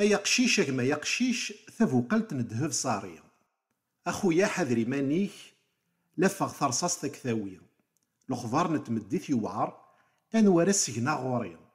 أيا قشيش ما يقشيش قشيش ثافوقلت ندهف صارية أخويا حذري مانيك لفغ ثرصاصتك ثاوية الخضار نتمدي يوعر أنوار السجنة غوريه